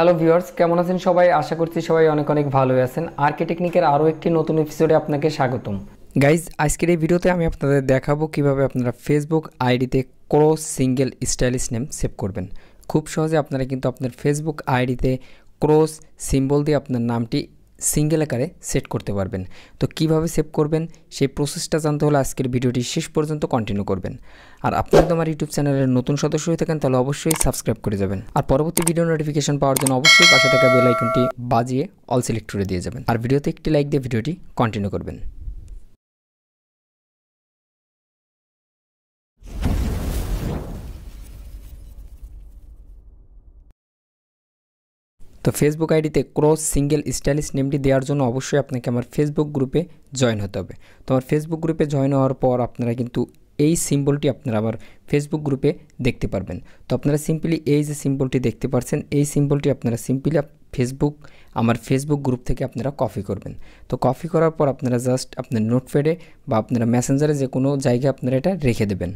hello viewers কেমন আছেন সবাই আশা করছি সবাই অনেক অনেক ভালো আছেন আর্কিটেকনিকের টেকনিকের আরও একটি নতুন এপিসোডে আপনাকে স্বাগতম গাইজ আজকের এই ভিডিওতে আমি আপনাদের দেখাবো কিভাবে আপনারা ফেসবুক আইডিতে cross single stylish name save করবেন খুব সহজে আপনারা কিন্তু আপনার ফেসবুক আইডিতে ক্রস সিম্বল দিয়ে আপনার নামটি সিঙ্গেল আকারে সেট করতে পারবেন তো কিভাবে সেভ করবেন সেই প্রসেসটা জানতে হলে আজকের ভিডিওটি শেষ পর্যন্ত কন্টিনিউ করবেন আর আপনি যদি আমার ইউটিউব চ্যানেলের নতুন সদস্য হয়ে থাকেন তাহলে অবশ্যই সাবস্ক্রাইব করে যাবেন আর পরবর্তী ভিডিও নোটিফিকেশন পাওয়ার জন্য অবশ্যই পাশে থাকা বেল আইকনটি বাজিয়ে অল সিলেক্ট করে দিয়ে যাবেন আর ভিডিওতে একটি লাইক দিয়ে ভিডিওটি কন্টিনিউ করবেন তো ফেসবুক আইডিতে ক্রস সিঙ্গেল স্টাইলিশ নেমটি দেওয়ার জন্য অবশ্যই আপনাকে আমার ফেসবুক গ্রুপে জয়েন হতে হবে তো আমার ফেসবুক গ্রুপে জয়েন হওয়ার পর আপনারা কিন্তু এই সিম্বলটি আপনারা আমার ফেসবুক গ্রুপে দেখতে পারবেন তো আপনারা সিম্পলি এই যে সিম্বলটি দেখতে পারছেন এই সিম্বলটি আপনারা সিম্পলি ফেসবুক আমার ফেসবুক গ্রুপ থেকে আপনারা কপি করবেন তো কপি করার পর আপনারা জাস্ট আপনার নোটপ্যাডে বা আপনারা মেসেঞ্জারে যে কোনো জায়গায় আপনারা এটা রেখে দেবেন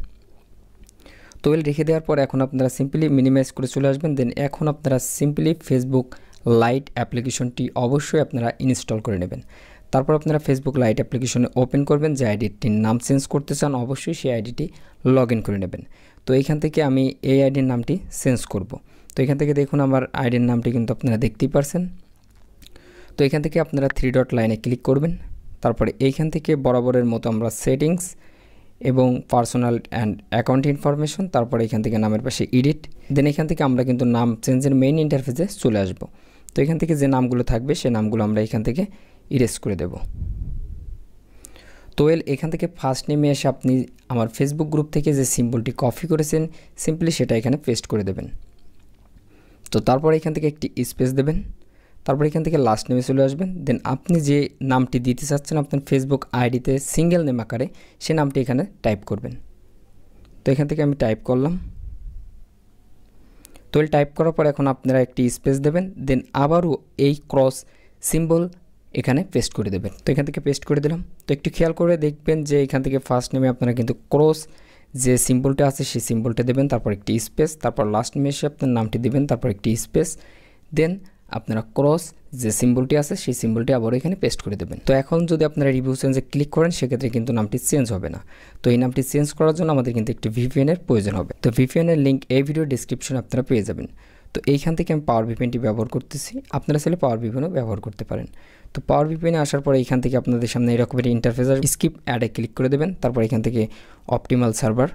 তৈল রেখে দেওয়ার পর এখন আপনারা সিম্পলি মিনিমাইজ করে চলে আসবেন দেন এখন আপনারা সিম্পলি ফেসবুক লাইট অ্যাপ্লিকেশনটি অবশ্যই আপনারা ইনস্টল করে নেবেন তারপর আপনারা ফেসবুক লাইট অ্যাপ্লিকেশনে ওপেন করবেন যে আইডিটির নাম চেঞ্জ করতে চান অবশ্যই সেই আইডিটি লগ করে নেবেন তো এইখান থেকে আমি এই আইডির নামটি চেঞ্জ করব তো এখান থেকে দেখুন আমার আইডির নামটি কিন্তু আপনারা দেখতেই পারছেন তো এখান থেকে আপনারা থ্রি ডট লাইনে ক্লিক করবেন তারপরে এইখান থেকে বরাবরের মতো আমরা সেটিংস এবং পার্সোনাল অ্যান্ড অ্যাকাউন্ট ইনফরমেশন তারপরে এখান থেকে নামের পাশে এডিট দেন এখান থেকে আমরা কিন্তু নাম চেঞ্জের মেইন ইন্টারফেসে চলে আসব তো এখান থেকে যে নামগুলো থাকবে সে নামগুলো আমরা এখান থেকে ইরেজ করে দেব তোয়েল এখান থেকে ফার্স্ট নেমে এসে আপনি আমার ফেসবুক গ্রুপ থেকে যে সিম্বলটি কপি করেছেন সিম্পলি সেটা এখানে পেস্ট করে দেবেন তো তারপর এখান থেকে একটি স্পেস দেবেন তারপর এখান থেকে লাস্ট নেমে চলে আসবেন দেন আপনি যে নামটি দিতে চাচ্ছেন আপনার ফেসবুক আইডিতে সিঙ্গেল নেম আকারে সে নামটি এখানে টাইপ করবেন তো এখান থেকে আমি টাইপ করলাম তো টাইপ করার পর এখন আপনারা একটি স্পেস দেবেন দেন আবারও এই ক্রস সিম্বল এখানে পেস্ট করে দেবেন তো এখান থেকে পেস্ট করে দিলাম তো একটু খেয়াল করে দেখবেন যে এখান থেকে ফার্স্ট নেমে আপনারা কিন্তু ক্রস যে সিম্বলটা আছে সেই সিম্বলটা দেবেন তারপর একটি স্পেস তারপর লাস্ট নেমে এসে আপনার নামটি দেবেন তারপর একটি স্পেস দেন আপনারা ক্রস যে সিম্বলটি আছে সেই সিম্বলটি আবার এখানে পেস্ট করে দেবেন তো এখন যদি আপনারা রিভিউ চেঞ্জে ক্লিক করেন সেক্ষেত্রে কিন্তু নামটি চেঞ্জ হবে না তো এই নামটি চেঞ্জ করার জন্য আমাদের কিন্তু একটি ভিপিএনের প্রয়োজন হবে তো ভিপিএনের লিঙ্ক এই ভিডিও ডিসক্রিপশনে আপনারা পেয়ে যাবেন তো এইখান থেকে আমি পাওয়ার ভিপিএনটি ব্যবহার করতেছি আপনারা চাইলে পাওয়ার ভিপিএনও ব্যবহার করতে পারেন তো পাওয়ার ভিপিএনে আসার পরে এখান থেকে আপনাদের সামনে এরকমের ইন্টারফেস আসবে স্কিপ অ্যাডে ক্লিক করে দেবেন তারপর এখান থেকে অপটিমাল সার্ভার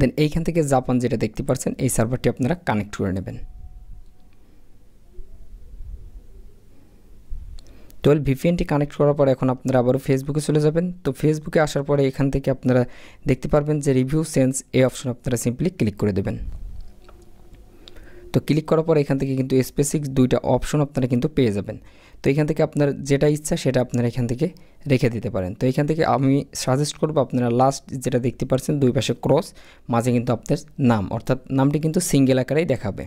দেন এইখান থেকে জাপান যেটা দেখতে পাচ্ছেন এই সার্ভারটি আপনারা কানেক্ট করে নেবেন টুয়েলভ ভিপিএনটি কানেক্ট করার পর এখন আপনারা আবারও ফেসবুকে চলে যাবেন তো ফেসবুকে আসার পরে এখান থেকে আপনারা দেখতে পারবেন যে রিভিউ সেন্স এই অপশন আপনারা সিম্পলি ক্লিক করে দেবেন তো ক্লিক করার পর এখান থেকে কিন্তু স্পেসিক দুইটা অপশন আপনারা কিন্তু পেয়ে যাবেন তো এখান থেকে আপনার যেটা ইচ্ছা সেটা আপনারা এখান থেকে রেখে দিতে পারেন তো এখান থেকে আমি সাজেস্ট করবো আপনারা লাস্ট যেটা দেখতে পাচ্ছেন দুই পাশে ক্রস মাঝে কিন্তু আপনার নাম অর্থাৎ নামটি কিন্তু সিঙ্গেল আকারেই দেখাবে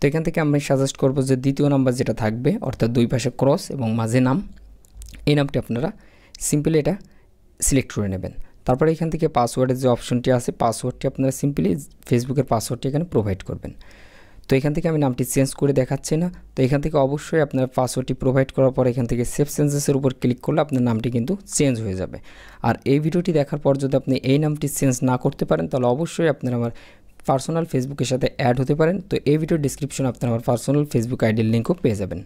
তো এখান থেকে আমি সাজেস্ট করব যে দ্বিতীয় নাম্বার যেটা থাকবে অর্থাৎ দুই পাশে ক্রস এবং মাঝে নাম এই নামটি আপনারা সিম্পলি এটা সিলেক্ট করে নেবেন তারপরে এখান থেকে পাসওয়ার্ডের যে অপশনটি আছে পাসওয়ার্ডটি আপনারা সিম্পলি ফেসবুকের পাসওয়ার্ডটি এখানে প্রোভাইড করবেন তো এখান থেকে আমি নামটি চেঞ্জ করে দেখাচ্ছি না তো এখান থেকে অবশ্যই আপনার পাসওয়ার্ডটি প্রোভাইড করার পর এখান থেকে সেফ চেঞ্জেসের উপর ক্লিক করলে আপনার নামটি কিন্তু চেঞ্জ হয়ে যাবে আর এই ভিডিওটি দেখার পর যদি আপনি এই নামটি চেঞ্জ না করতে পারেন তাহলে অবশ্যই আপনার আমার পার্সোনাল ফেসবুকের সাথে অ্যাড হতে পারেন তো এই ভিডিও ডিসক্রিপশন আপনারা আমার পার্সোনাল ফেসবুক আইডির লিঙ্কও পেয়ে যাবেন